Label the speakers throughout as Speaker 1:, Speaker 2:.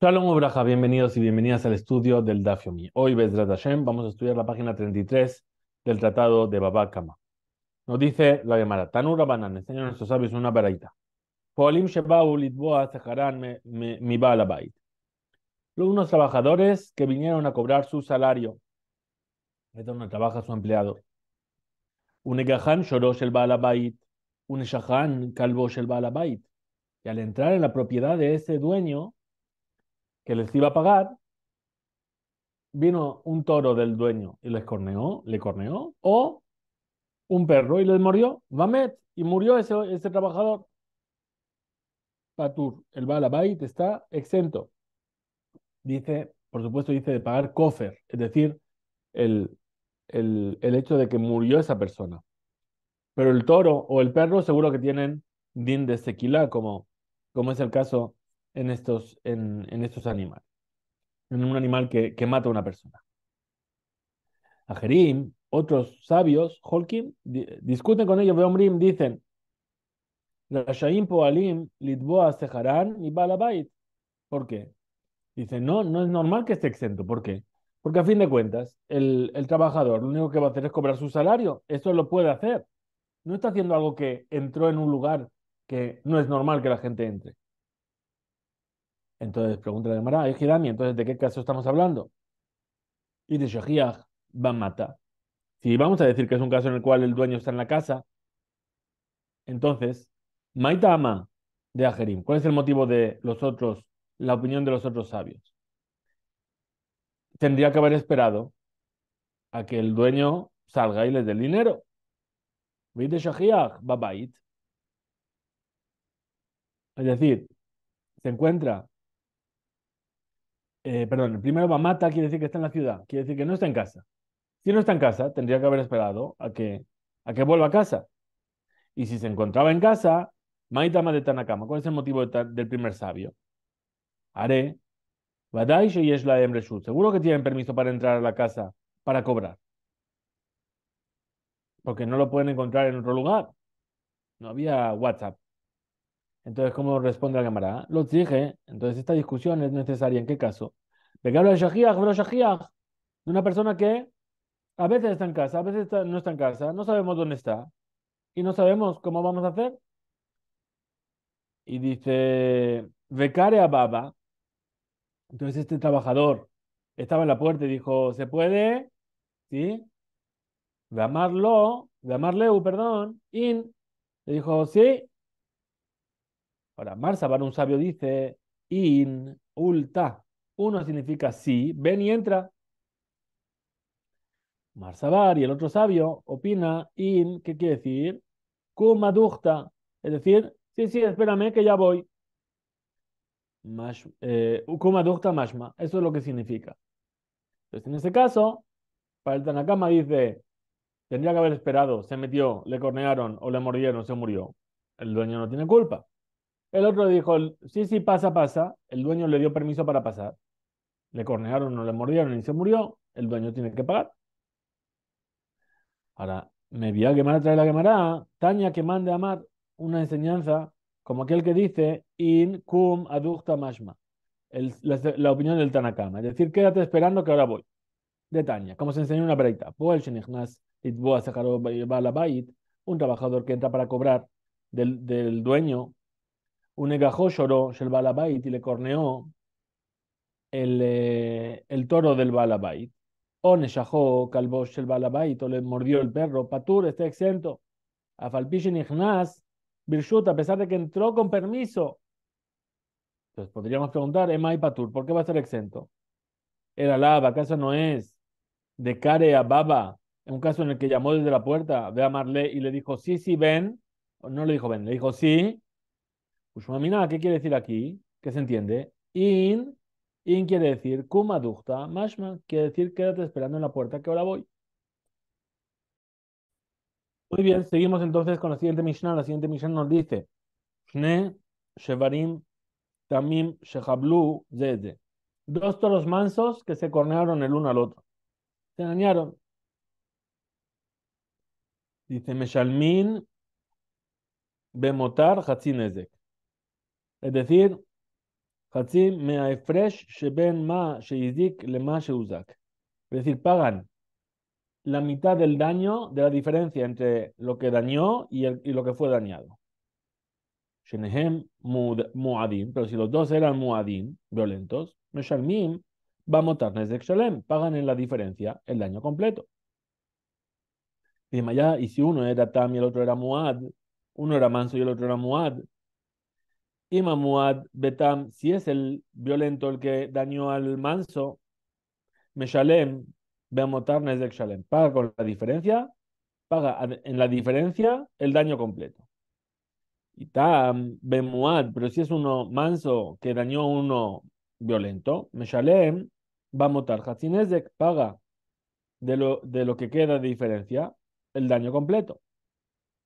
Speaker 1: Shalom Obraja, bienvenidos y bienvenidas al estudio del Dafyomi. Hoy, Bezrat Hashem, vamos a estudiar la página 33 del Tratado de Babá Kama. Nos dice la Gemara, Tanura Banan, nuestro nuestros sabios una baraita. Poalim Shebau Litboa Saharan mi Balabait. Unos trabajadores que vinieron a cobrar su salario. Es donde trabaja su empleado. Unegahan Shorosh el Balabait. Uneshahan Kalbosh el Balabait. Y al entrar en la propiedad de ese dueño, que les iba a pagar, vino un toro del dueño y les corneó, le corneó, o un perro y les murió, mamet y murió ese, ese trabajador. Patur, el Balabait está exento. Dice, por supuesto, dice de pagar cofer, es decir, el, el, hecho de que murió esa persona. Pero el toro o el perro seguro que tienen din de sequila, como, como es el caso en estos, en, estos animales, en un animal que, mata a una persona. a Jerim otros sabios, Holkin, discuten con ellos, Beomrim, dicen, Rashaim Poalim, y Balabait. ¿Por qué? Dicen, no, no es normal que esté exento. ¿Por qué? Porque a fin de cuentas, el, el, trabajador lo único que va a hacer es cobrar su salario. Eso lo puede hacer. No está haciendo algo que entró en un lugar que no es normal que la gente entre. Entonces pregunta la Gemara, es entonces ¿de qué caso estamos hablando? Y de va van matar. Si vamos a decir que es un caso en el cual el dueño está en la casa, entonces, Maitama de Ajerim, ¿cuál es el motivo de los otros, la opinión de los otros sabios? Tendría que haber esperado a que el dueño salga y les dé el dinero. de Es decir, se encuentra eh, perdón, el primero Bamata quiere decir que está en la ciudad, quiere decir que no está en casa. Si no está en casa, tendría que haber esperado a que, a que vuelva a casa. Y si se encontraba en casa, Maitama de Tanakama, ¿cuál es el motivo del primer sabio? Haré, y es la Seguro que tienen permiso para entrar a la casa para cobrar. Porque no lo pueden encontrar en otro lugar. No había WhatsApp. Entonces, ¿cómo responde la cámara? Lo dije, entonces esta discusión es necesaria en qué caso? de una persona que a veces está en casa, a veces no está en casa, no sabemos dónde está y no sabemos cómo vamos a hacer. Y dice, becare a Baba. Entonces este trabajador estaba en la puerta y dijo, ¿se puede? ¿Sí? De amarlo, perdón, in. Le dijo, sí. Ahora, Marzaban, un sabio, dice, in ulta. Uno significa sí, ven y entra. Marzabar y el otro sabio opina in, ¿qué quiere decir? Kumadukta, es decir, sí, sí, espérame que ya voy. Eh, Kumadukta mashma, eso es lo que significa. Entonces, en ese caso, para el Tanakama dice, tendría que haber esperado, se metió, le cornearon o le mordieron, se murió. El dueño no tiene culpa. El otro dijo, sí, sí, pasa, pasa. El dueño le dio permiso para pasar le cornearon no le mordieron y se murió, el dueño tiene que pagar. Ahora, me vi a quemar traer la quemará, Tania que mande a amar una enseñanza como aquel que dice in cum aducta mashma, la, opinión del Tanakama, es decir, quédate esperando que ahora voy. De Tania, como se enseñó una breita, un trabajador que entra para cobrar del, dueño, un egajo lloró, y le corneó, el, eh, el toro del balabait. O neshajó, el balabait, o le mordió el perro. Patur está exento. ni gnas Birshut, a pesar de que entró con permiso. Entonces podríamos preguntar, y Patur, ¿por qué va a estar exento? El alaba? ¿acaso no es de care a baba? En un caso en el que llamó desde la puerta, ve a Marle y le dijo, sí, sí, ven. O no le dijo ven, le dijo sí. ¿qué quiere decir aquí? ¿Qué se entiende? In In quiere decir Kuma duhta Mashma, quiere decir quédate esperando en la puerta que ahora voy. Muy bien, seguimos entonces con la siguiente Mishnah. La siguiente Mishnah nos dice: Shne Shevarim Tamim Dos toros mansos que se cornearon el uno al otro. Se dañaron. Dice Meshalmin Bemotar Hatzinezek. Es decir, es decir, pagan la mitad del daño de la diferencia entre lo que dañó y, el, lo que fue dañado. Shenehem Muadim, pero si los dos eran Muadim, violentos, Meshalmim va a motarnes de Shalem, pagan en la diferencia el daño completo. Y si uno era Tam y el otro era Muad, uno era manso y el otro era Muad, mamuad Betam, si es el violento el que dañó al manso, Meshalem, Beamotar Nezek Shalem, paga con la diferencia, paga en la diferencia el daño completo. Y Tam, Bemuad, pero si es uno manso que dañó a uno violento, Meshalem, Beamotar Hatzinezek, paga de lo, de lo que queda de diferencia el daño completo.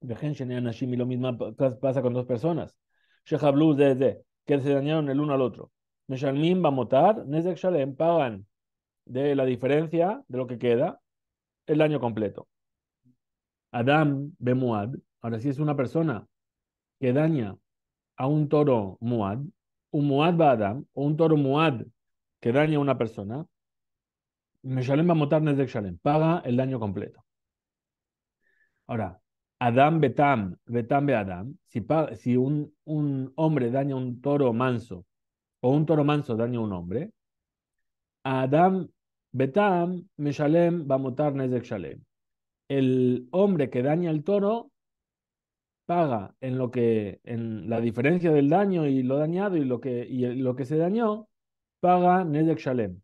Speaker 1: y lo mismo pasa con dos personas. Shejablu de de, que se dañaron el uno al otro. va a Nezek Shalem, pagan de la diferencia de lo que queda el daño completo. Adam Bemuad, ahora si es una persona que daña a un toro Muad, un Muad va a Adam, o un toro Muad que daña a una persona, Meshalem a Nezek Shalem, paga el daño completo. Ahora, Adam Betam, Betam Beadam, si, si un, un, hombre daña un toro manso o un toro manso daña un hombre, Adam Betam Meshalem Bamotar Nezek Shalem. El hombre que daña el toro paga en lo que en la diferencia del daño y lo dañado y lo que y lo que se dañó paga Nezek Shalem,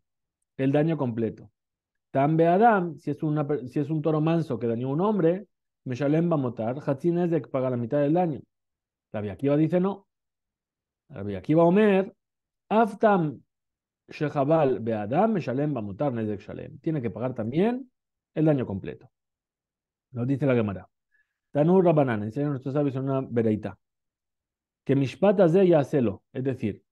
Speaker 1: el daño completo. Tan Beadam, si es una si es un toro manso que dañó a un hombre, Meshalem mutar. Hatzin es de que paga la mitad del daño. La Biakiva dice no. La Biakiva Omer, Aftam Shejabal Beadam, Meshalem motar, Nezek Shalem. Tiene que pagar también el daño completo. Lo dice la Gemara. Tanur Rabanan, enseñan nuestros sabios en una vereita. Que mis patas de ella lo, es decir,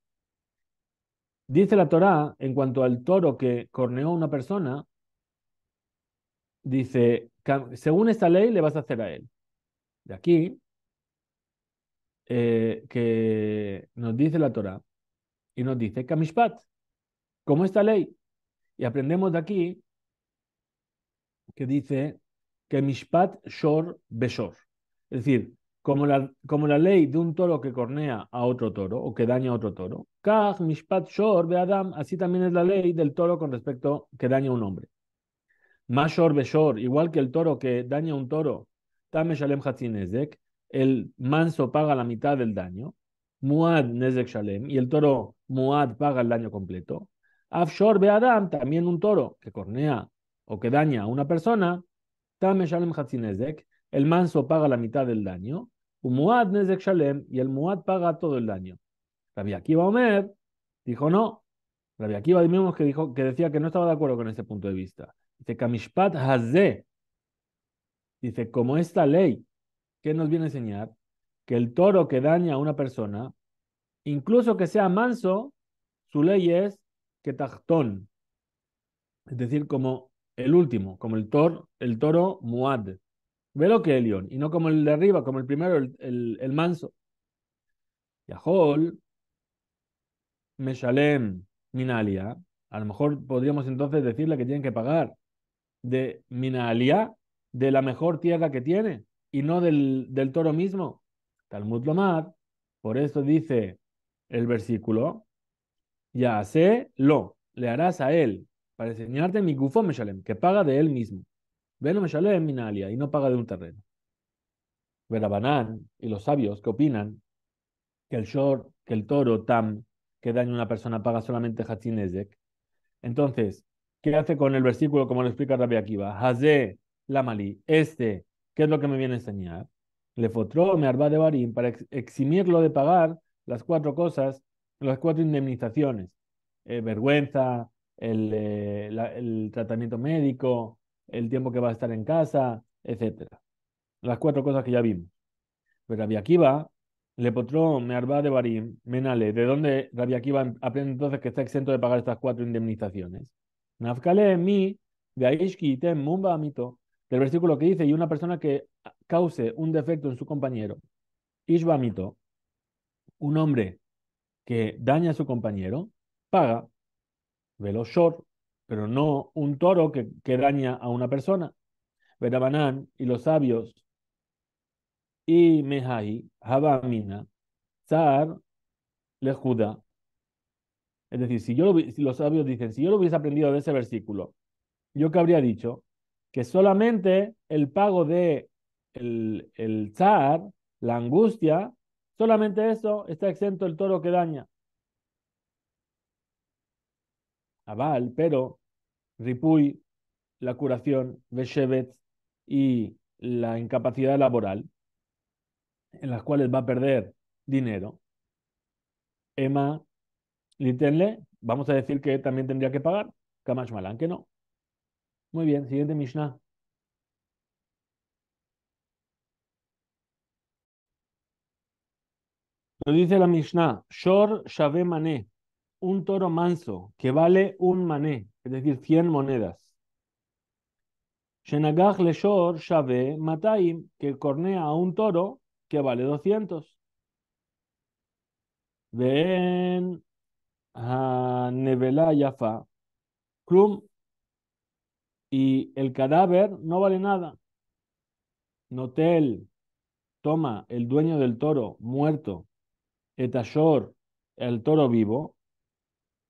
Speaker 1: dice la Torá en cuanto al toro que corneó a una persona, dice según esta ley le vas a hacer a él. De aquí, eh, que nos dice la Torah y nos dice Kamishpat, como esta ley. Y aprendemos de aquí que dice que Shor Beshor. Es decir, como la, como la ley de un toro que cornea a otro toro o que daña a otro toro, Mishpat Shor Beadam, así también es la ley del toro con respecto que daña a un hombre. Mayor Beshor, igual que el toro que daña un toro, Tame el manso paga la mitad del daño, Muad Nezek Shalem, y el toro Muad paga el daño completo. Afshor Beadam, también un toro que cornea o que daña a una persona, Tame el manso paga la mitad del daño, Muad Nezek Shalem, y el Muad paga todo el daño. Rabbi Akiva Omer dijo no. Rabbi Akiva, que, dijo, que decía que no estaba de acuerdo con ese punto de vista. Dice, Kamishpat Dice, como esta ley, que nos viene a enseñar? Que el toro que daña a una persona, incluso que sea manso, su ley es que Es decir, como el último, como el, tor, el toro muad. lo que el león, y no como el de arriba, como el primero, el, manso. Yahol, Meshalem, Minalia. A lo mejor podríamos entonces decirle que tienen que pagar de minalia de la mejor tierra que tiene, y no del, toro mismo. Talmud Lomar, por eso dice el versículo, ya sé lo, le harás a él, para enseñarte mi gufo Meshalem, que paga de él mismo. Velo Meshalem Minalia, y no paga de un terreno. Banán y los sabios que opinan que el short, que el toro, tam, que daño a una persona paga solamente Hatzinesek. Entonces, ¿Qué hace con el versículo como lo explica Rabia Akiva? Hazé malí, este, ¿qué es lo que me viene a enseñar? Le fotró me de barín para eximirlo de pagar las cuatro cosas, las cuatro indemnizaciones: eh, vergüenza, eh, el, tratamiento médico, el tiempo que va a estar en casa, etcétera. Las cuatro cosas que ya vimos. Pero Rabbi Akiva le fotró me arba de barín menale. ¿De dónde Rabí Akiva aprende entonces que está exento de pagar estas cuatro indemnizaciones? Nafkale mi, de mumba amito, del versículo que dice, y una persona que cause un defecto en su compañero, Ishbamito, un hombre que daña a su compañero, paga, velo pero no un toro que, daña a una persona. Verabanán y los sabios y mejai Habamina, Zar, Lejuda, es decir, si, yo lo, si los sabios dicen, si yo lo hubiese aprendido de ese versículo, yo que habría dicho que solamente el pago de el, zar, la angustia, solamente eso está exento el toro que daña. Aval, pero Ripuy, la curación, Beshevet y la incapacidad laboral, en las cuales va a perder dinero. Emma Lítenle, vamos a decir que también tendría que pagar. Kamash Malan, que no. Muy bien, siguiente Mishnah. Lo dice la Mishnah, Shor Shave Mané, un toro manso que vale un mané, es decir, 100 monedas. Shenagach le Shor Shave Mataim, que cornea a un toro que vale 200. Ven Nevela Yafa, Krum, y el cadáver no vale nada. Notel, toma, el dueño del toro muerto, Etashor, el toro vivo,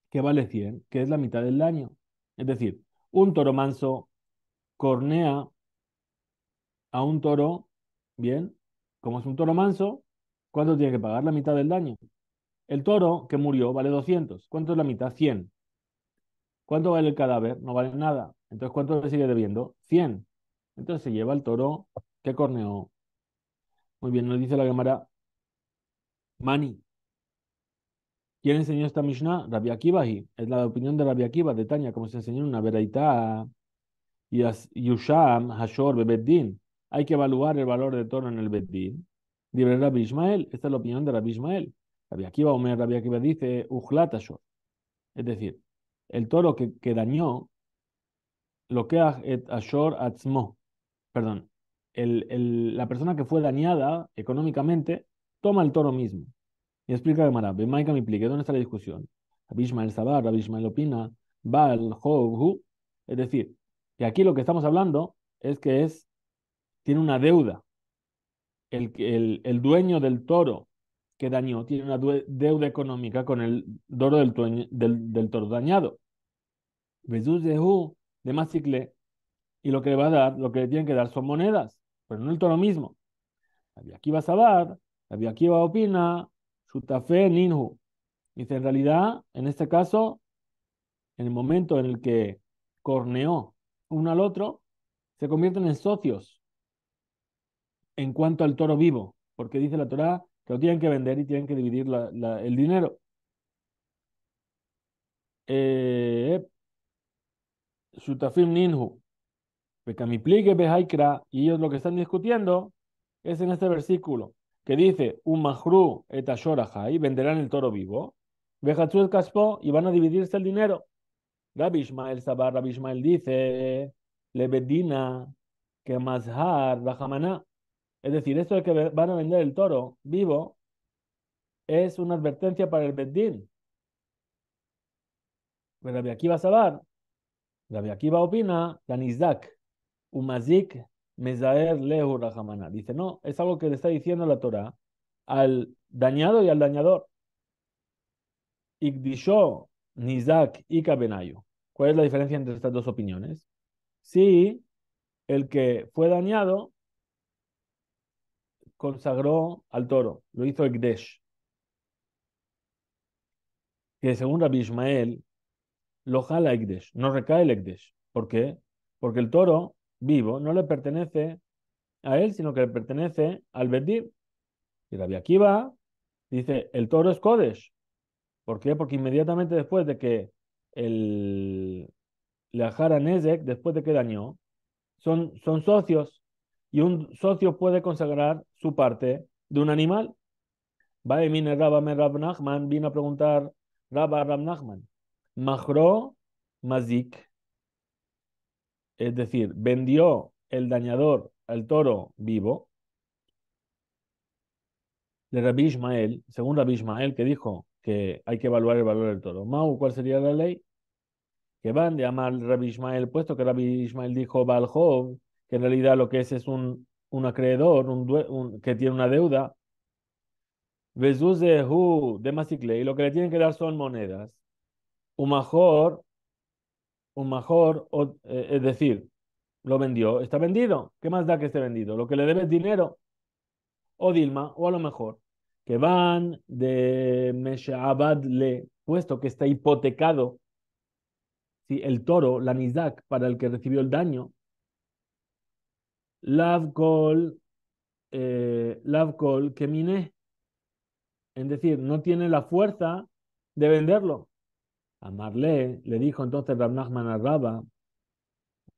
Speaker 1: que vale 100, que es la mitad del daño. Es decir, un toro manso cornea a un toro, bien, como es un toro manso, ¿cuánto tiene que pagar? La mitad del daño. El toro que murió vale 200. ¿Cuánto es la mitad? 100. ¿Cuánto vale el cadáver? No vale nada. Entonces, ¿cuánto le sigue debiendo? 100. Entonces se lleva el toro que corneó. Muy bien, nos dice la cámara Mani. ¿Quién enseñó esta Mishnah? Rabbi Akibahi. Es la opinión de Rabbi Akiva de Tania, como se enseñó en una veraita. Yusham Hashor Bebeddin. Hay que evaluar el valor del toro en el Beddin. Libre Rabbi Ismael. Esta es la opinión de Rabbi Ismael. Rabbi Akiva Omer, Rabbi Akiva dice Ujlatashor. Es decir, el toro que, que dañó, lo que et ashor atzmo. Perdón. El, el, la persona que fue dañada económicamente toma el toro mismo. Y explica de Maika me implique, ¿dónde está la discusión? Abishma el Sabar, Abishma el Opina, Baal, Hu. Es decir, que aquí lo que estamos hablando es que es, tiene una deuda. El, el, el dueño del toro que dañó tiene una deuda económica con el doro del, del, toro dañado. de Masicle, y lo que le va a dar, lo que le tienen que dar son monedas, pero no el toro mismo. había Aquí va a había aquí va a opinar, tafé Ninhu. Dice, en realidad, en este caso, en el momento en el que corneó uno al otro, se convierten en socios en cuanto al toro vivo, porque dice la Torá, que lo tienen que vender y tienen que dividir la, el dinero. Eh, Ninhu, y ellos lo que están discutiendo es en este versículo que dice, Umahru etashorahai, venderán el toro vivo, Vejatsu el caspo y van a dividirse el dinero. Rabbi Ismael Sabar, dice, Lebedina, que mazhar, Rahamana, es decir, esto de que van a vender el toro vivo es una advertencia para el Beddin. Pues Rabbi Akiva Sabar, Rabbi Akiva opina, Nizak Umazik, Mezaer, Lehu, Rahamana. Dice, no, es algo que le está diciendo la Torah al dañado y al dañador. Igdisho, Nizak, Ikabenayu. ¿Cuál es la diferencia entre estas dos opiniones? Si el que fue dañado consagró al toro, lo hizo Ekdesh. Que según Rabbi Ismael, lo jala Ekdesh, no recae el Ekdesh. ¿Por qué? Porque el toro vivo no le pertenece a él, sino que le pertenece al Bedir. Y Rabbi Akiva dice, el toro es Kodesh. ¿Por qué? Porque inmediatamente después de que el, la Nezek, después de que dañó, son, son socios y un socio puede consagrar su parte de un animal. va Rabame Rab Nachman vino a preguntar Rabba Rab Nachman, Mahro Mazik, es decir, vendió el dañador al toro vivo de Rabbi Ismael, según Rabbi Ismael que dijo que hay que evaluar el valor del toro. Mau, ¿cuál sería la ley? Que van de amar Rabbi Ismael, puesto que Rabbi Ismael dijo Baljov, que en realidad lo que es es un, un acreedor un, que tiene una deuda. de de y lo que le tienen que dar son monedas. Un mejor, un mejor, eh, es decir, lo vendió, está vendido. ¿Qué más da que esté vendido? Lo que le debe es dinero, o Dilma, o a lo mejor, que van de Meshabad, le, puesto que está hipotecado, el toro, la Nizak, para el que recibió el daño, Lav Gol, eh, Lav que mine. Es decir, no tiene la fuerza de venderlo. A le dijo entonces Ramnachman a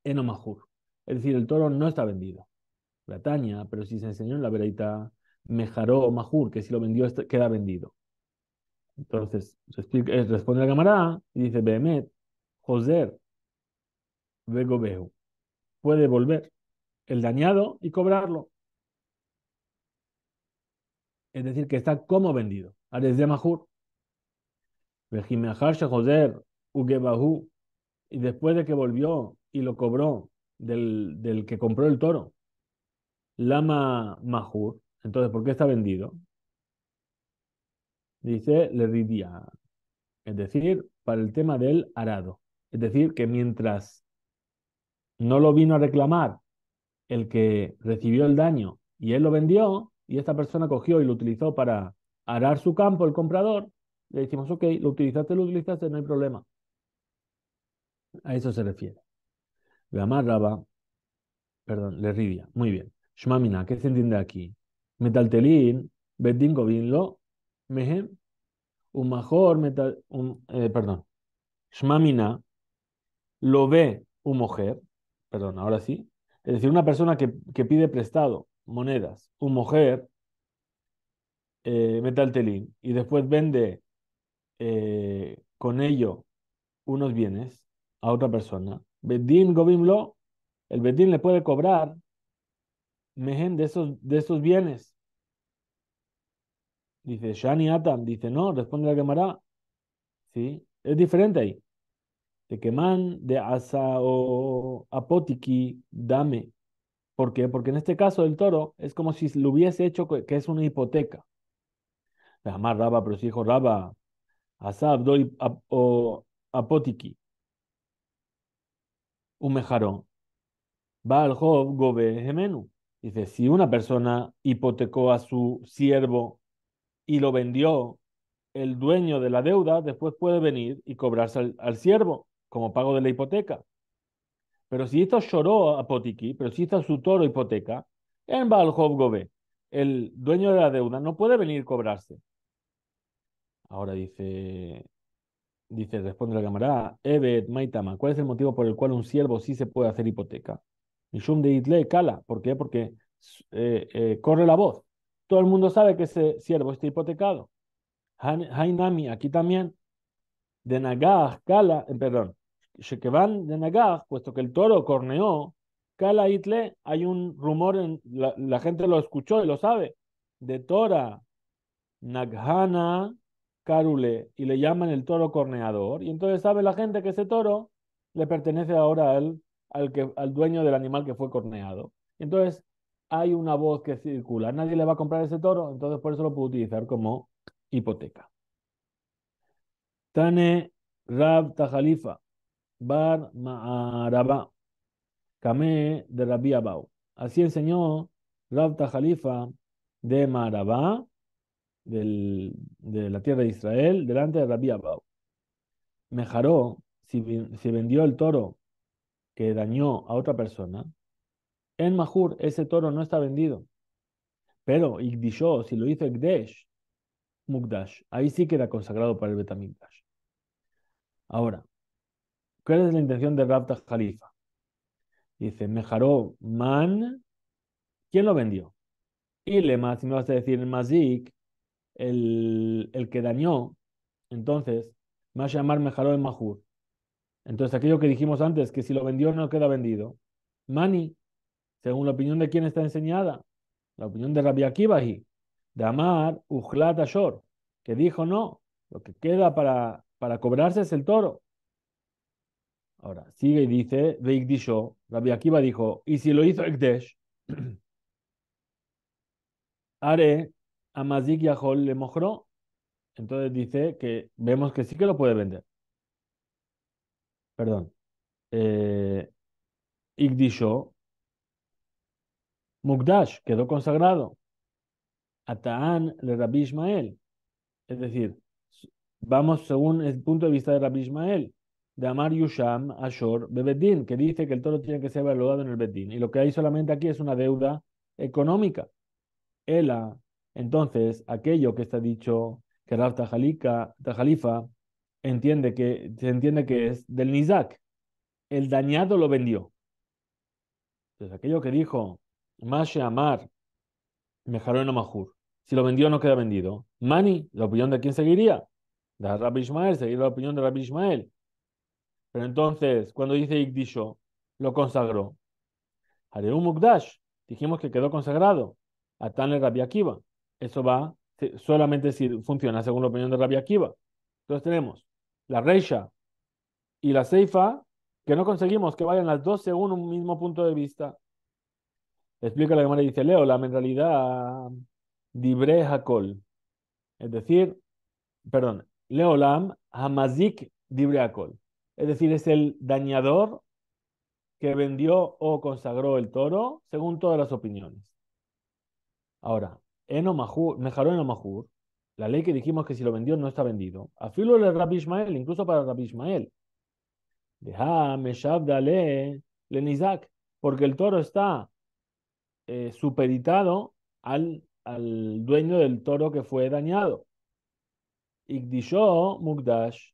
Speaker 1: en Omahur, Es decir, el toro no está vendido. Bretaña, pero si se enseñó en la veredita Mejaró Omahur, que si lo vendió este, queda vendido. Entonces, eh, responde la camarada y dice, Behemet, Joser, Vego Puede volver el dañado y cobrarlo. Es decir, que está como vendido. Ares de Mahur. Y después de que volvió y lo cobró del, que compró el toro, Lama Mahur, entonces, ¿por qué está vendido? Dice Leridia, es decir, para el tema del arado. Es decir, que mientras no lo vino a reclamar el que recibió el daño y él lo vendió y esta persona cogió y lo utilizó para arar su campo, el comprador, le decimos, ok, lo utilizaste, lo utilizaste, no hay problema. A eso se refiere. Le Raba, perdón, le ridia. Muy bien. Shmamina, ¿qué se entiende aquí? Metaltelín, Bedin lo, Mehem, un mejor metal, un, eh, perdón. Shmamina, lo ve un mujer, perdón, ahora sí, es decir, una persona que, pide prestado monedas, una mujer, eh, metal telín, y después vende eh, con ello unos bienes a otra persona, Bedín Gobimlo, el Bedín le puede cobrar de esos, de esos bienes. Dice, Shani Atan, dice, no, responde la Gemara. ¿Sí? Es diferente ahí. Keman, de asa o apotiki dame. ¿Por qué? Porque en este caso el toro es como si lo hubiese hecho que es una hipoteca. Jamás Raba, pero si Raba, asa o apotiki. Un mejarón. gemenu. Dice, si una persona hipotecó a su siervo y lo vendió, el dueño de la deuda después puede venir y cobrarse al siervo como pago de la hipoteca. Pero si esto lloró a Potiki, pero si esto es su toro hipoteca, en Baljov el dueño de la deuda no puede venir a cobrarse. Ahora dice, dice, responde la camarada, ah, Evet Maitama, ¿cuál es el motivo por el cual un siervo sí se puede hacer hipoteca? Mishum de Itle cala, ¿por qué? Porque eh, eh, corre la voz. Todo el mundo sabe que ese siervo está hipotecado. Hainami, aquí también. De Nagah, eh, perdón, Shekevan de Nagaj, puesto que el toro corneó, Kala Itle, hay un rumor, la, gente lo escuchó y lo sabe, de Tora Naghana Karule, y le llaman el toro corneador, y entonces sabe la gente que ese toro le pertenece ahora al, que, al dueño del animal que fue corneado. Entonces hay una voz que circula, nadie le va a comprar ese toro, entonces por eso lo puede utilizar como hipoteca. Tane Rab Tajalifa, bar Ma'arabá, kame de Rabbi Abau. Así enseñó Rabta Jalifa de Ma'arabá, de la tierra de Israel, delante de Rabbi Abau. Mejaró, si, vendió el toro que dañó a otra persona, en Mahur ese toro no está vendido. Pero Igdisho, si lo hizo Igdesh, Mukdash, ahí sí que queda consagrado para el Betamikdash. Ahora, ¿Cuál es la intención de Rabta Khalifa? Dice, Mejaró Man, ¿quién lo vendió? Y le más, si me vas a decir, el Mazik, el, el que dañó, entonces, me a llamar Mejaró el Mahur. Entonces, aquello que dijimos antes, que si lo vendió no queda vendido. Mani, según la opinión de quién está enseñada, la opinión de Rabia Kibahi, de Amar Ujlat Ashor, que dijo no, lo que queda para, para cobrarse es el toro. Ahora, sigue y dice, Veikdisho, Rabbi Akiva dijo, y si lo hizo Ekdesh, Are Amazik Yahol le mojró. Entonces dice que vemos que sí que lo puede vender. Perdón. Eh, Igdisho Mukdash quedó consagrado. Ataan le Rabbi Ismael. Es decir, vamos según el punto de vista de Rabbi Ismael de Amar Yusham Ashor Bebedin, que dice que el toro tiene que ser evaluado en el Bedin. Y lo que hay solamente aquí es una deuda económica. Ela, entonces, aquello que está dicho que Raf Tajalifa entiende que, se entiende que es del Nizak. El dañado lo vendió. Entonces, aquello que dijo Mashe Amar Mejaron Mahur, si lo vendió no queda vendido. Mani, la opinión de quién seguiría. De Rabbi Ismael, seguir la opinión de Rabbi Ismael. Pero entonces, cuando dice Igdisho, lo consagró. Hareu Mukdash, dijimos que quedó consagrado. A el Rabbi Akiva. Eso va solamente si funciona según la opinión de Rabia Akiva. Entonces tenemos la Reisha y la Seifa, que no conseguimos que vayan las dos según un mismo punto de vista. Explica la Gemara y dice, Leo, la en realidad, Dibre Hakol. Es decir, perdón, Leolam Hamazik Dibre Hakol es decir, es el dañador que vendió o consagró el toro, según todas las opiniones. Ahora, en Omahur, la ley que dijimos que si lo vendió no está vendido. Afilo le Rabbi Ismael, incluso para Rabbi Ismael. Deja, Meshab, le Lenizak, porque el toro está eh, supeditado al, al dueño del toro que fue dañado. Igdisho Mugdash,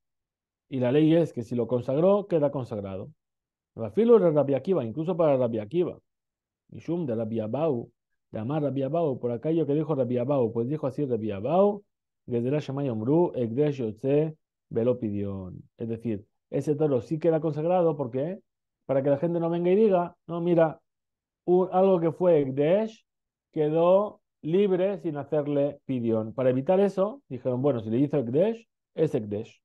Speaker 1: y la ley es que si lo consagró, queda consagrado. Rafilo de rabiaquiva incluso para Rabiakiva, Akiva. Mishum de rabiabau, de Amar Rabia por aquello que dijo rabiabau, pues dijo así desde la Omru, Egdesh Yotze, Velopidion. Es decir, ese toro sí queda consagrado, ¿por qué? Para que la gente no venga y diga, no, mira, algo que fue ekdesh quedó libre sin hacerle pidión. Para evitar eso, dijeron, bueno, si le hizo ekdesh, es ekdesh.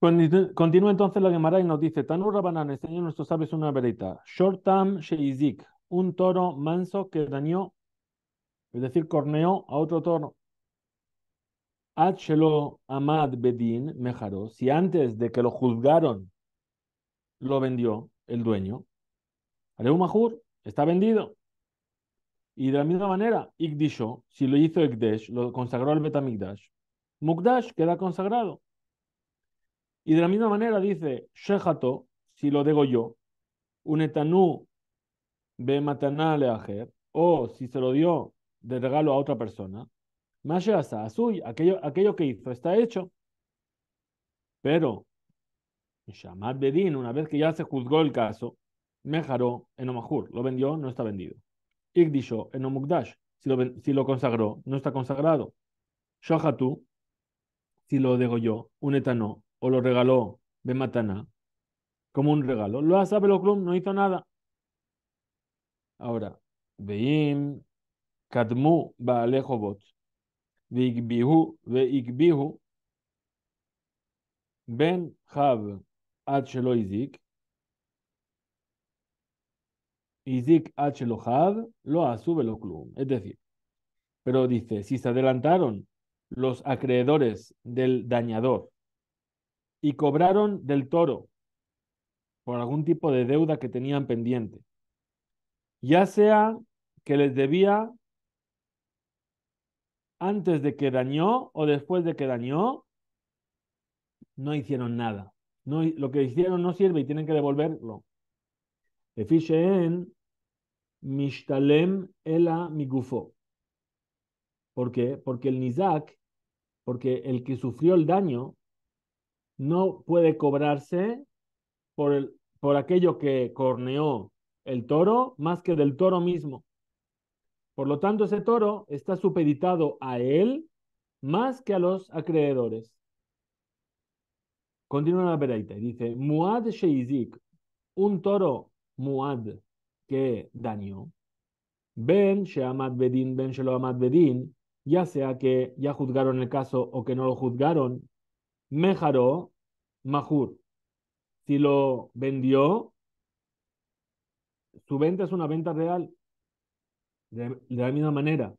Speaker 1: Continúa entonces la Gemara y nos dice, Tanur Rabanan este año nuestros sabes una verita, Shortam Sheizik, un toro manso que dañó, es decir, corneó a otro toro. shelo Amad Bedin Mejaro, si antes de que lo juzgaron lo vendió el dueño, Areumahur está vendido. Y de la misma manera, Igdisho, si lo hizo Igdesh, lo consagró al Betamigdash, Mukdash queda consagrado. Y de la misma manera dice, Shehato, si lo digo yo, un etanú be matanale o si se lo dio de regalo a otra persona, Masheasa, su aquello, aquello que hizo está hecho. Pero, Shamad Bedin, una vez que ya se juzgó el caso, en Enomajur, lo vendió, no está vendido. Igdisho en si lo, si lo consagró, no está consagrado. tú si lo yo un etano, o lo regaló de Matana como un regalo. Lo hace Beloclum, no hizo nada. Ahora, Veim Kadmu Baalejobot, Vigbihu, Veikbihu, Ben Hav Achelo Izik, Izik Achelo Hav, lo hace Beloclum. Es decir, pero dice, si se adelantaron los acreedores del dañador y cobraron del toro por algún tipo de deuda que tenían pendiente, ya sea que les debía antes de que dañó o después de que dañó, no hicieron nada. No, lo que hicieron no sirve y tienen que devolverlo. en. mishtalem ela migufo. ¿Por qué? Porque el Nizak, porque el que sufrió el daño, no puede cobrarse por, el, por aquello que corneó el toro más que del toro mismo. Por lo tanto, ese toro está supeditado a él más que a los acreedores. Continúa la veredita y dice, Muad Sheizik, un toro Muad que dañó, Ben Sheamad Bedin, Ben Bedin, ya sea que ya juzgaron el caso o que no lo juzgaron, Mejaro, Mahur. Si lo vendió, su venta es una venta real. De, la misma manera.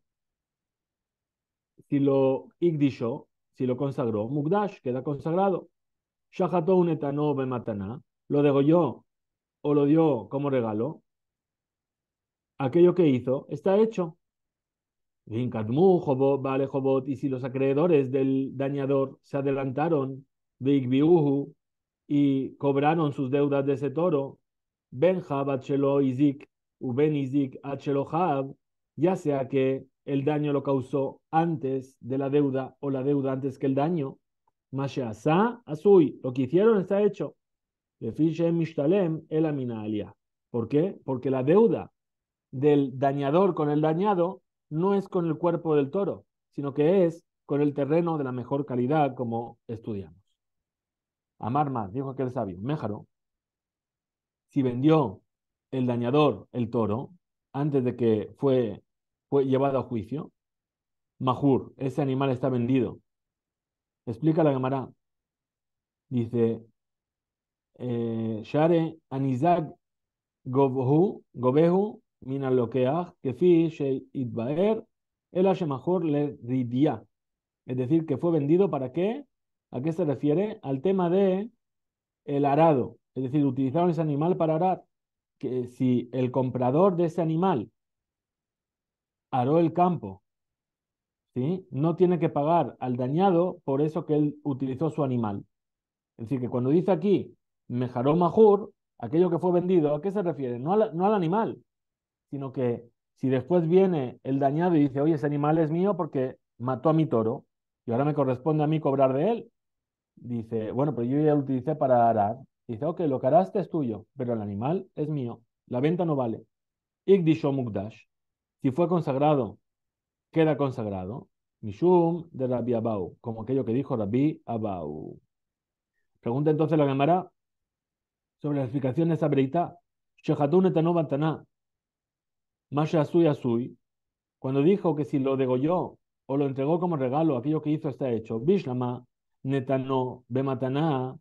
Speaker 1: Si lo igdisho si lo consagró, mukdash, queda consagrado. Shahatounetano un matana. lo degolló o lo dio como regalo. Aquello que hizo está hecho y si los acreedores del dañador se adelantaron de y cobraron sus deudas de ese toro, ya sea que el daño lo causó antes de la deuda o la deuda antes que el daño, lo que hicieron está hecho. ¿Por qué? Porque la deuda del dañador con el dañado no es con el cuerpo del toro, sino que es con el terreno de la mejor calidad, como estudiamos. Amar más, dijo aquel sabio, Méjaro, si vendió el dañador el toro antes de que fue, fue llevado a juicio, Majur, ese animal está vendido. Explica la Gemara. Dice, eh, Share Anizag Gobehu que el le Es decir, que fue vendido para qué? ¿A qué se refiere? Al tema de el arado. Es decir, utilizaron ese animal para arar. Que si el comprador de ese animal aró el campo, ¿sí? no tiene que pagar al dañado por eso que él utilizó su animal. Es decir, que cuando dice aquí mejaró majur, aquello que fue vendido, ¿a qué se refiere? no al animal, sino que si después viene el dañado y dice, oye, ese animal es mío porque mató a mi toro y ahora me corresponde a mí cobrar de él, dice, bueno, pero yo ya lo utilicé para arar. Dice, ok, lo que araste es tuyo, pero el animal es mío, la venta no vale. si fue consagrado, queda consagrado. Mishum de Rabbi Abau, como aquello que dijo Rabbi Abau. Pregunta entonces la cámara sobre la explicación de esa breita. Mashasui Asui, cuando dijo que si lo degolló o lo entregó como regalo, aquello que hizo está hecho. Bishlama Netano Bemataná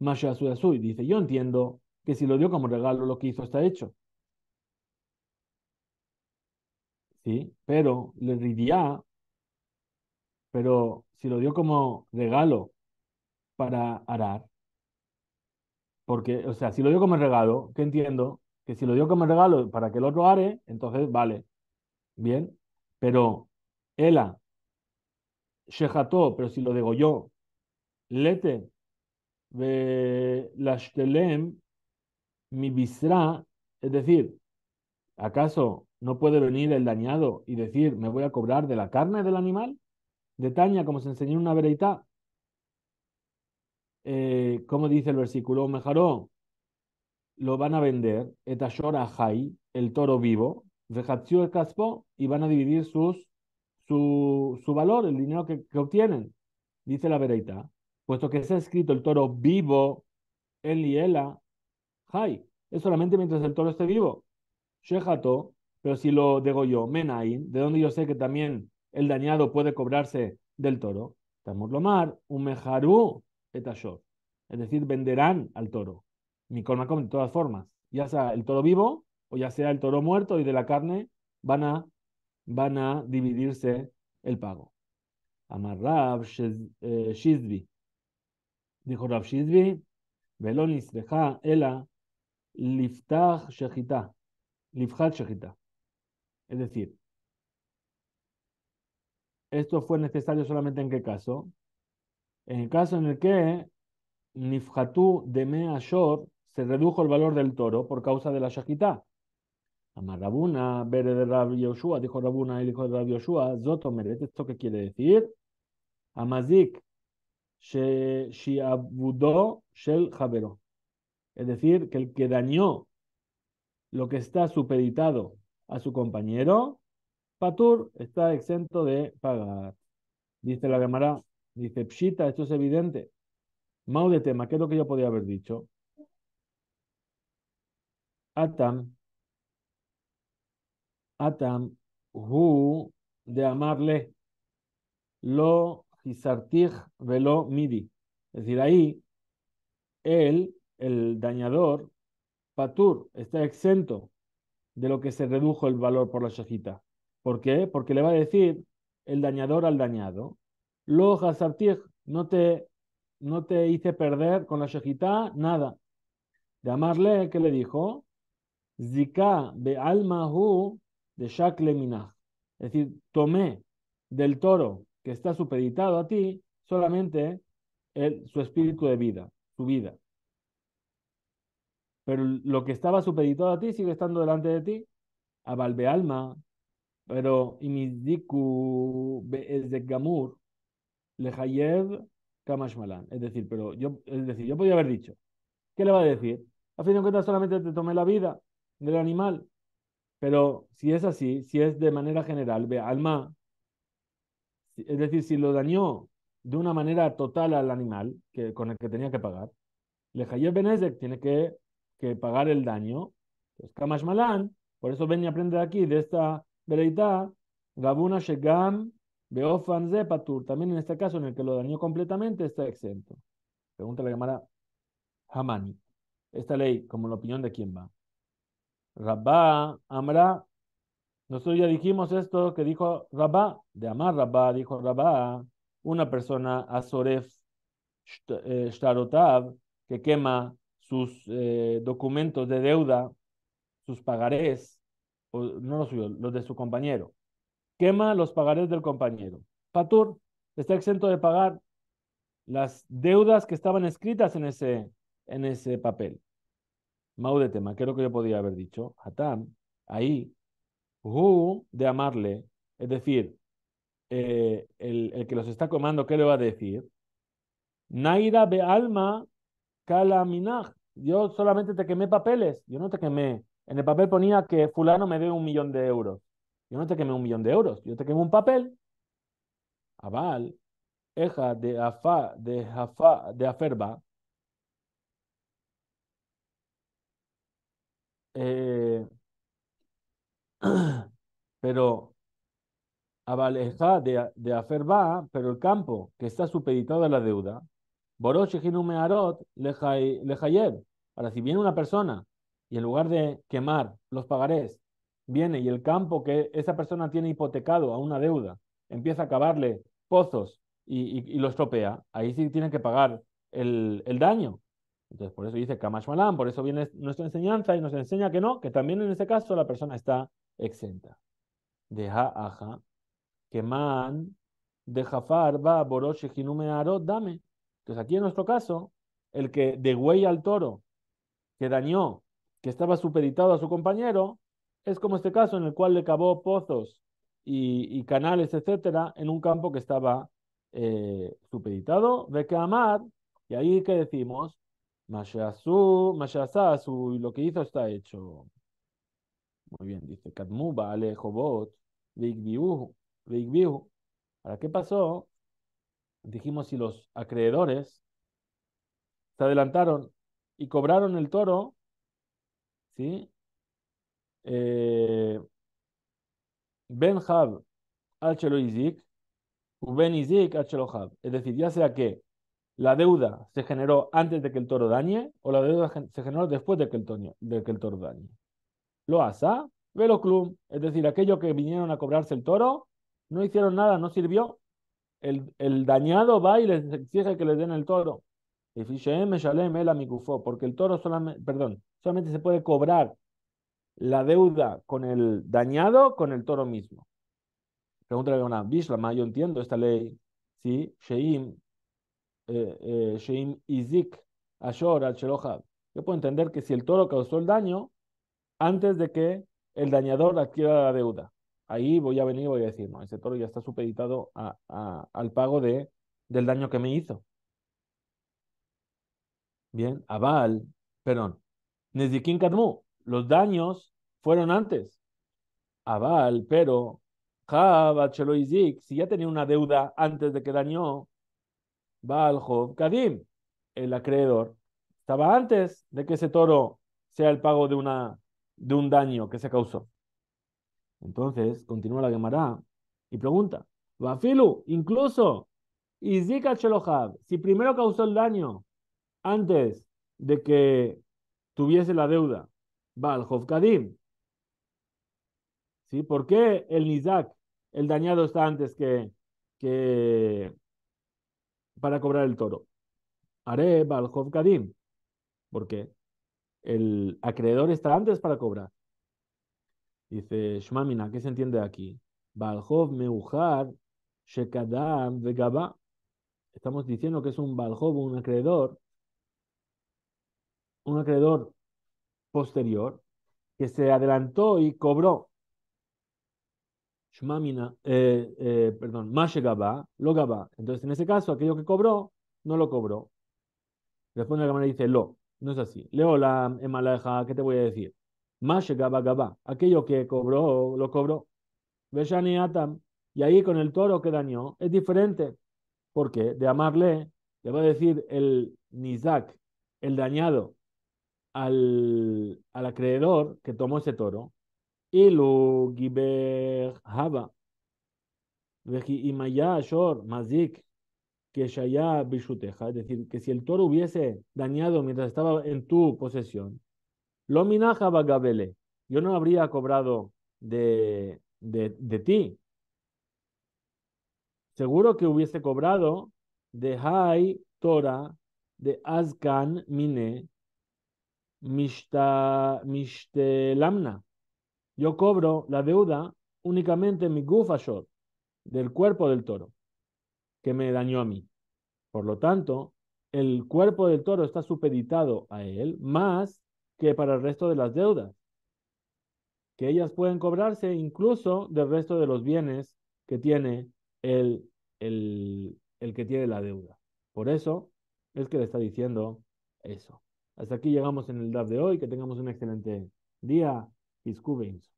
Speaker 1: Mashasui Asui. Dice, yo entiendo que si lo dio como regalo, lo que hizo está hecho. ¿Sí? Pero le diría, pero si lo dio como regalo para arar, porque, o sea, si lo dio como regalo, que entiendo, que si lo dio como regalo para que el otro are, entonces vale, bien, pero Ela, Shejato, pero si lo degolló, Lete, Lashtelem, mi bisra, es decir, ¿acaso no puede venir el dañado y decir, me voy a cobrar de la carne del animal? De Taña, como se enseñó en una vereita. Eh, ¿Cómo dice el versículo, Mejaró, lo van a vender, etashora hay el toro vivo, dejació el Caspo, y van a dividir sus, su, su valor, el dinero que, obtienen, dice la vereita, puesto que se ha escrito el toro vivo, el y hay es solamente mientras el toro esté vivo. Shejato, pero si lo degolló, Menain, de donde yo sé que también el dañado puede cobrarse del toro, un meharu Etashor, es decir, venderán al toro. Nicole de todas formas. Ya sea el toro vivo o ya sea el toro muerto y de la carne, van a, van a dividirse el pago. Amar eh, Rav shizvi Dijo Rab shizvi Velonis deja ela liftach shechita. Lifhat shechita. Es decir, esto fue necesario solamente en qué caso? En el caso en el que Nifhatu de Ashor se redujo el valor del toro por causa de la shakita Amar Bere de Rab Yoshua, dijo Rabuna, el hijo de Rab Yoshua, Zoto ¿esto qué quiere decir? Amazik, Shel Es decir, que el que dañó lo que está supeditado a su compañero, Patur está exento de pagar. Dice la Gemara, dice Pshita, esto es evidente. Mau de tema, ¿qué es lo que yo podía haber dicho? Atam, Atam, Hu, de amarle, lo hisartij velo midi. Es decir, ahí él, el dañador, Patur, está exento de lo que se redujo el valor por la shajita. ¿Por qué? Porque le va a decir el dañador al dañado, lo no te, no te hice perder con la shajita nada. De amarle, ¿qué le dijo? Zika be hu de shakle minaj. Es decir, tomé del toro que está supeditado a ti solamente el, su espíritu de vida, su vida. Pero lo que estaba supeditado a ti sigue estando delante de ti. a be alma, pero be Es decir, pero yo, es decir, yo podía haber dicho, ¿qué le va a decir? A fin de cuentas solamente te tomé la vida, del animal. Pero si es así, si es de manera general, ve alma, es decir, si lo dañó de una manera total al animal que, con el que tenía que pagar, le Benezek tiene que, pagar el daño. Pues Kamash malán por eso ven a aprender aquí, de esta veredad, Gabuna Shegam Beofan Zepatur, también en este caso en el que lo dañó completamente, está exento. Pregunta la llamada Hamani. Esta ley, como la opinión de quién va. Rabá, Amra. Nosotros ya dijimos esto que dijo Rabá, de Amar Rabá, dijo Rabá, una persona Azoref eh, Shtarotav, que quema sus eh, documentos de deuda, sus pagarés, o, no los suyos, los de su compañero. Quema los pagarés del compañero. Patur está exento de pagar las deudas que estaban escritas en ese, en ese papel. Mau de tema, ¿qué que yo podía haber dicho? hatán ahí, hu de amarle, es decir, eh, el, que los está comando, ¿qué le va a decir? Naira be alma minaj. Yo solamente te quemé papeles, yo no te quemé. En el papel ponía que fulano me dé un millón de euros. Yo no te quemé un millón de euros, yo te quemé un papel. Aval, eja de afa, de jafa de aferba, Eh, pero Abaleja ah, de, hacer va, pero el campo que está supeditado a la deuda, Borosh Arot ayer Ahora, si viene una persona y en lugar de quemar los pagarés, viene y el campo que esa persona tiene hipotecado a una deuda empieza a cavarle pozos y, y, tropea, lo estropea, ahí sí tiene que pagar el, el daño. Entonces, por eso dice Kamashmalam, por eso viene nuestra enseñanza y nos enseña que no, que también en ese caso la persona está exenta. De ja que man, de jafar, va, arod, dame. Entonces, aquí en nuestro caso, el que de-güey al toro, que dañó, que estaba supeditado a su compañero, es como este caso en el cual le cavó pozos y, canales, etcétera, en un campo que estaba eh, supeditado. Ve que amar, y ahí que decimos, Mashasu, Mashasasu, y lo que hizo está hecho. Muy bien, dice Kadmuba, alejobot, big ¿Para qué pasó? Dijimos si los acreedores se adelantaron y cobraron el toro, ¿sí? Eh, ben Hab, Hab, Ben Izik, Es decir, ya sea que ¿La deuda se generó antes de que el toro dañe o la deuda se generó después de que el, toro dañe? Lo asa, ¿ah? velo club, es decir, aquello que vinieron a cobrarse el toro, no hicieron nada, no sirvió. El, dañado va y les exige que le den el toro. Porque el toro solamente, perdón, solamente se puede cobrar la deuda con el dañado, con el toro mismo. Pregunta a una Bishlama, ah, yo entiendo esta ley, ¿sí? Sheim, Sheim Izik Ashor Yo puedo entender que si el toro causó el daño, antes de que el dañador adquiera la deuda. Ahí voy a venir y voy a decir, no, ese toro ya está supeditado al pago de, del daño que me hizo. Bien, aval, perdón, Nezikin Kadmu, los daños fueron antes. Aval, pero, si ya tenía una deuda antes de que dañó, Baal Kadim, el acreedor, estaba antes de que ese toro sea el pago de, una, de un daño que se causó. Entonces, continúa la Gemara y pregunta, Bafilu, incluso, Izika si primero causó el daño antes de que tuviese la deuda, Baal Kadim, ¿sí? ¿Por qué el Nizak, el dañado, está antes que, que para cobrar el toro. Haré Balhov Kadim, porque el acreedor está antes para cobrar. Dice Shmamina, ¿qué se entiende aquí? Balhov Meujar Shekadam Vegaba. Estamos diciendo que es un Balhov, un acreedor, un acreedor posterior que se adelantó y cobró Shmamina, eh, eh, perdón, lo Gaba. Entonces, en ese caso, aquello que cobró, no lo cobró. Responde la cámara y dice, lo, no es así. Leo la emalaja, ¿qué te voy a decir? Mashegaba Gaba, aquello que cobró, lo cobró. Atam, y ahí con el toro que dañó, es diferente. Porque de amarle, le va a decir el Nizak, el dañado, al acreedor que tomó ese toro, y lo es decir, que si el toro hubiese dañado mientras estaba en tu posesión, lo minajaba yo no habría cobrado de, de, ti. Seguro que hubiese cobrado de Jai, tora de Azkan Mine Mishta, Mishte yo cobro la deuda únicamente en mi gufashot, del cuerpo del toro, que me dañó a mí. Por lo tanto, el cuerpo del toro está supeditado a él más que para el resto de las deudas, que ellas pueden cobrarse incluso del resto de los bienes que tiene el, el, el que tiene la deuda. Por eso es que le está diciendo eso. Hasta aquí llegamos en el DAF de hoy. Que tengamos un excelente día. Desculpem isso.